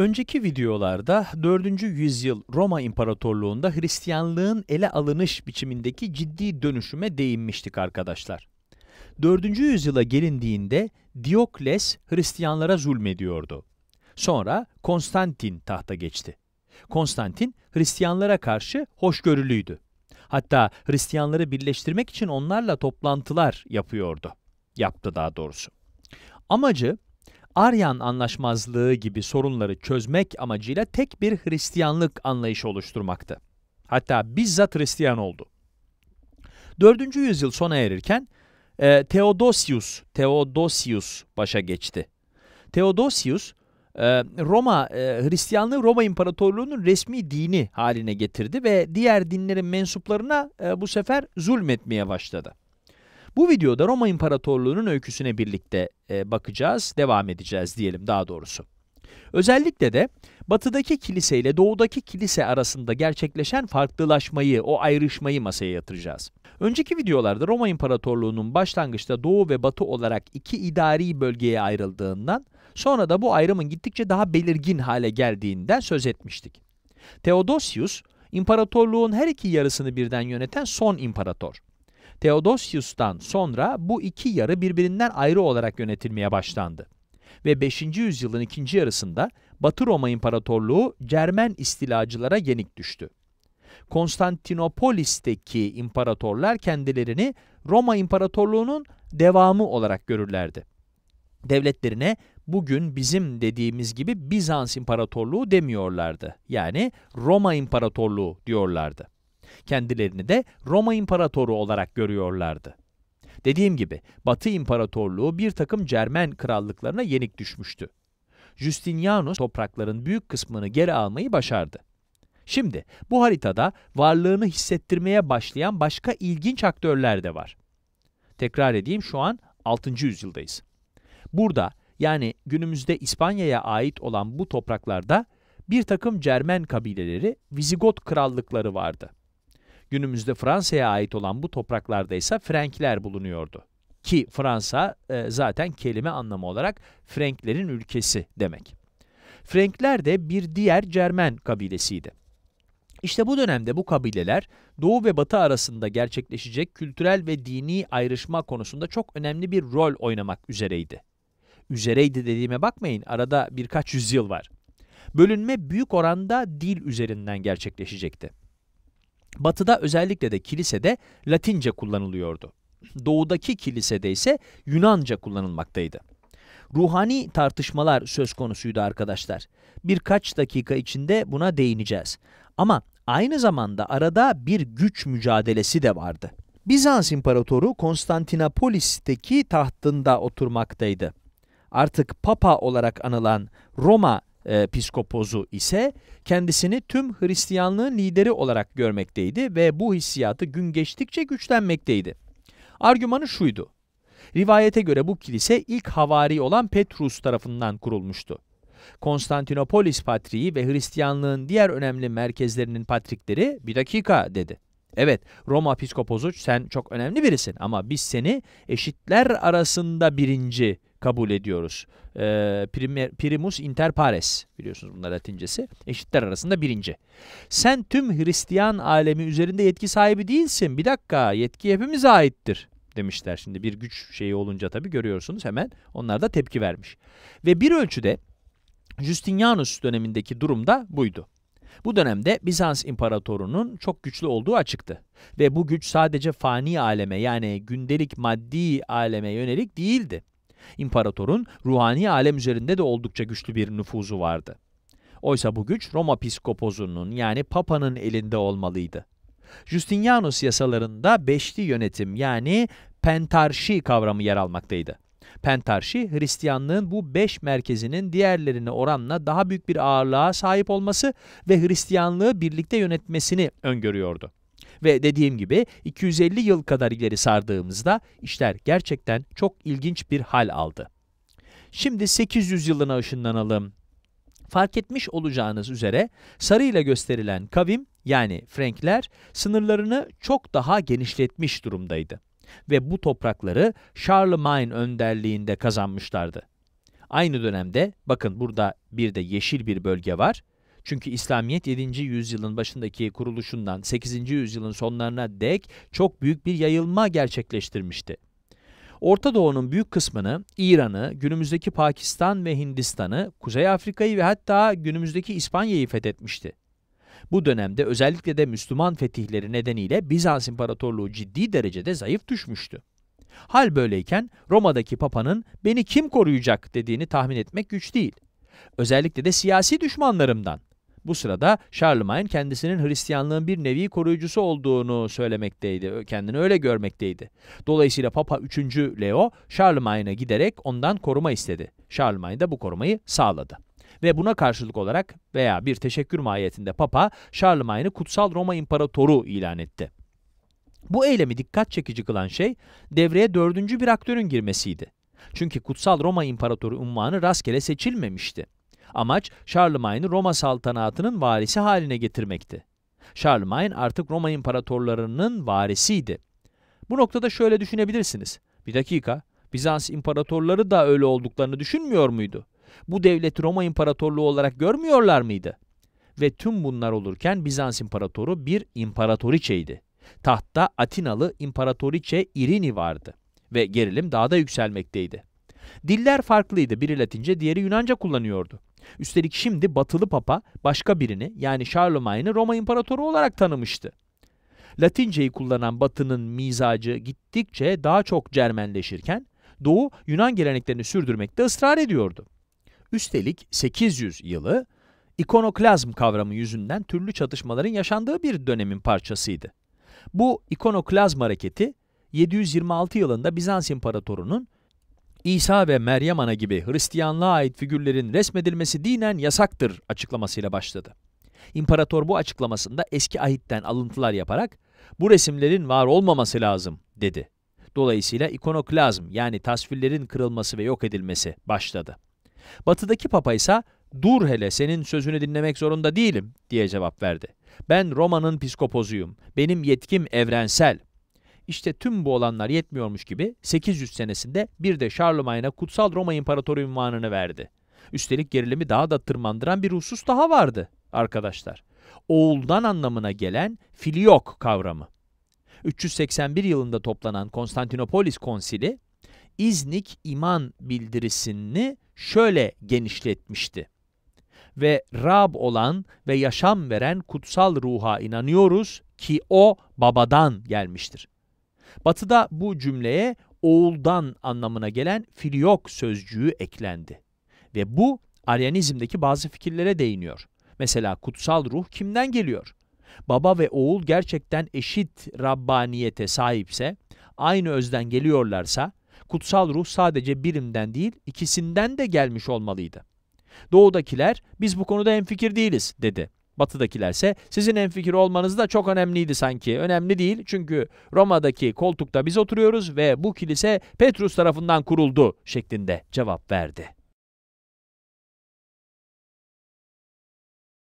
Önceki videolarda 4. yüzyıl Roma İmparatorluğu'nda Hristiyanlığın ele alınış biçimindeki ciddi dönüşüme değinmiştik arkadaşlar. 4. yüzyıla gelindiğinde Diokles Hristiyanlara zulmediyordu. Sonra Konstantin tahta geçti. Konstantin Hristiyanlara karşı hoşgörülüydü. Hatta Hristiyanları birleştirmek için onlarla toplantılar yapıyordu. Yaptı daha doğrusu. Amacı Aryan anlaşmazlığı gibi sorunları çözmek amacıyla tek bir Hristiyanlık anlayışı oluşturmaktı. Hatta bizzat Hristiyan oldu. 4. yüzyıl sona erirken e, Theodosius, Theodosius başa geçti. Theodosius e, Roma e, Hristiyanlığı Roma İmparatorluğu'nun resmi dini haline getirdi ve diğer dinlerin mensuplarına e, bu sefer zulmetmeye başladı. Bu videoda Roma İmparatorluğu'nun öyküsüne birlikte e, bakacağız, devam edeceğiz diyelim daha doğrusu. Özellikle de batıdaki kilise ile doğudaki kilise arasında gerçekleşen farklılaşmayı, o ayrışmayı masaya yatıracağız. Önceki videolarda Roma İmparatorluğu'nun başlangıçta doğu ve batı olarak iki idari bölgeye ayrıldığından, sonra da bu ayrımın gittikçe daha belirgin hale geldiğinden söz etmiştik. Theodosius, imparatorluğun her iki yarısını birden yöneten son imparator. Theodosius'tan sonra bu iki yarı birbirinden ayrı olarak yönetilmeye başlandı. Ve 5. yüzyılın ikinci yarısında Batı Roma İmparatorluğu Cermen istilacılara yenik düştü. Konstantinopolis'teki imparatorlar kendilerini Roma İmparatorluğu'nun devamı olarak görürlerdi. Devletlerine bugün bizim dediğimiz gibi Bizans İmparatorluğu demiyorlardı. Yani Roma İmparatorluğu diyorlardı. Kendilerini de Roma İmparatoru olarak görüyorlardı. Dediğim gibi Batı İmparatorluğu bir takım Cermen krallıklarına yenik düşmüştü. Justinianus toprakların büyük kısmını geri almayı başardı. Şimdi bu haritada varlığını hissettirmeye başlayan başka ilginç aktörler de var. Tekrar edeyim şu an 6. yüzyıldayız. Burada yani günümüzde İspanya'ya ait olan bu topraklarda bir takım Cermen kabileleri, Vizigot krallıkları vardı. Günümüzde Fransa'ya ait olan bu topraklarda ise Frenkler bulunuyordu. Ki Fransa e, zaten kelime anlamı olarak Franklerin ülkesi demek. Frankler de bir diğer Cermen kabilesiydi. İşte bu dönemde bu kabileler Doğu ve Batı arasında gerçekleşecek kültürel ve dini ayrışma konusunda çok önemli bir rol oynamak üzereydi. Üzereydi dediğime bakmayın arada birkaç yüzyıl var. Bölünme büyük oranda dil üzerinden gerçekleşecekti. Batı'da özellikle de kilisede Latince kullanılıyordu. Doğudaki kilisede ise Yunanca kullanılmaktaydı. Ruhani tartışmalar söz konusuydu arkadaşlar. Birkaç dakika içinde buna değineceğiz. Ama aynı zamanda arada bir güç mücadelesi de vardı. Bizans İmparatoru Konstantinopolis'teki tahtında oturmaktaydı. Artık Papa olarak anılan Roma e, piskopozu ise kendisini tüm Hristiyanlığın lideri olarak görmekteydi ve bu hissiyatı gün geçtikçe güçlenmekteydi. Argümanı şuydu. Rivayete göre bu kilise ilk havari olan Petrus tarafından kurulmuştu. Konstantinopolis patriği ve Hristiyanlığın diğer önemli merkezlerinin patrikleri bir dakika dedi. Evet Roma piskopozu sen çok önemli birisin ama biz seni eşitler arasında birinci kabul ediyoruz. E, primer, primus inter pares biliyorsunuz bunlar latincesi. Eşitler arasında birinci. Sen tüm Hristiyan alemi üzerinde yetki sahibi değilsin. Bir dakika yetki hepimize aittir demişler. Şimdi bir güç şeyi olunca tabii görüyorsunuz hemen onlar da tepki vermiş. Ve bir ölçüde Justinianus dönemindeki durum da buydu. Bu dönemde Bizans imparatorunun çok güçlü olduğu açıktı. Ve bu güç sadece fani aleme yani gündelik maddi aleme yönelik değildi. İmparatorun ruhani alem üzerinde de oldukça güçlü bir nüfuzu vardı. Oysa bu güç Roma piskopozunun yani Papa'nın elinde olmalıydı. Justinianus yasalarında beşli yönetim yani pentarşi kavramı yer almaktaydı. Pentarşi, Hristiyanlığın bu beş merkezinin diğerlerine oranla daha büyük bir ağırlığa sahip olması ve Hristiyanlığı birlikte yönetmesini öngörüyordu. Ve dediğim gibi 250 yıl kadar ileri sardığımızda işler gerçekten çok ilginç bir hal aldı. Şimdi 800 yılına ışınlanalım. Fark etmiş olacağınız üzere sarıyla gösterilen kavim yani Frankler sınırlarını çok daha genişletmiş durumdaydı ve bu toprakları Charlemagne önderliğinde kazanmışlardı. Aynı dönemde bakın burada bir de yeşil bir bölge var. Çünkü İslamiyet 7. yüzyılın başındaki kuruluşundan 8. yüzyılın sonlarına dek çok büyük bir yayılma gerçekleştirmişti. Orta Doğu'nun büyük kısmını, İran'ı, günümüzdeki Pakistan ve Hindistan'ı, Kuzey Afrika'yı ve hatta günümüzdeki İspanya'yı fethetmişti. Bu dönemde özellikle de Müslüman fetihleri nedeniyle Bizans İmparatorluğu ciddi derecede zayıf düşmüştü. Hal böyleyken Roma'daki papanın beni kim koruyacak dediğini tahmin etmek güç değil. Özellikle de siyasi düşmanlarımdan. Bu sırada Charlemagne kendisinin Hristiyanlığın bir nevi koruyucusu olduğunu söylemekteydi, kendini öyle görmekteydi. Dolayısıyla Papa 3. Leo Charlemagne'a giderek ondan koruma istedi. Charlemagne de bu korumayı sağladı ve buna karşılık olarak veya bir teşekkür mahiyetinde Papa Charlemagne'i Kutsal Roma İmparatoru ilan etti. Bu eylemi dikkat çekici kılan şey devreye dördüncü bir aktörün girmesiydi. Çünkü Kutsal Roma İmparatoru unvanı rastgele seçilmemişti. Amaç Charlemagne'i Roma saltanatının varisi haline getirmekti. Charlemagne artık Roma imparatorlarının varisiydi. Bu noktada şöyle düşünebilirsiniz. Bir dakika, Bizans imparatorları da öyle olduklarını düşünmüyor muydu? Bu devleti Roma İmparatorluğu olarak görmüyorlar mıydı? Ve tüm bunlar olurken Bizans imparatoru bir imparatoriçeydi. Tahtta Atinalı imparatoriçe Irini vardı ve gerilim daha da yükselmekteydi. Diller farklıydı, biri Latince, diğeri Yunanca kullanıyordu. Üstelik şimdi batılı papa başka birini yani Charlemagne'i Roma imparatoru olarak tanımıştı. Latinceyi kullanan batının mizacı gittikçe daha çok cermenleşirken Doğu Yunan geleneklerini sürdürmekte ısrar ediyordu. Üstelik 800 yılı ikonoklazm kavramı yüzünden türlü çatışmaların yaşandığı bir dönemin parçasıydı. Bu ikonoklazm hareketi 726 yılında Bizans İmparatoru'nun İsa ve Meryem Ana gibi Hristiyanlığa ait figürlerin resmedilmesi dinen yasaktır açıklamasıyla başladı. İmparator bu açıklamasında eski ahitten alıntılar yaparak bu resimlerin var olmaması lazım dedi. Dolayısıyla ikonoklazm yani tasvirlerin kırılması ve yok edilmesi başladı. Batıdaki papa ise dur hele senin sözünü dinlemek zorunda değilim diye cevap verdi. Ben Roma'nın piskopozuyum. Benim yetkim evrensel. İşte tüm bu olanlar yetmiyormuş gibi 800 senesinde bir de Charlemagne'a Kutsal Roma İmparatoru ünvanını verdi. Üstelik gerilimi daha da tırmandıran bir husus daha vardı arkadaşlar. Oğuldan anlamına gelen filiyok kavramı. 381 yılında toplanan Konstantinopolis konsili İznik iman bildirisini şöyle genişletmişti. Ve Rab olan ve yaşam veren kutsal ruha inanıyoruz ki o babadan gelmiştir. Batı'da bu cümleye oğuldan anlamına gelen filiyok sözcüğü eklendi. Ve bu Aryanizm'deki bazı fikirlere değiniyor. Mesela kutsal ruh kimden geliyor? Baba ve oğul gerçekten eşit Rabbaniyete sahipse, aynı özden geliyorlarsa, kutsal ruh sadece birimden değil ikisinden de gelmiş olmalıydı. Doğudakiler biz bu konuda hemfikir değiliz dedi batıdakilerse sizin enfikir olmanız da çok önemliydi sanki. Önemli değil çünkü Roma'daki koltukta biz oturuyoruz ve bu kilise Petrus tarafından kuruldu şeklinde cevap verdi.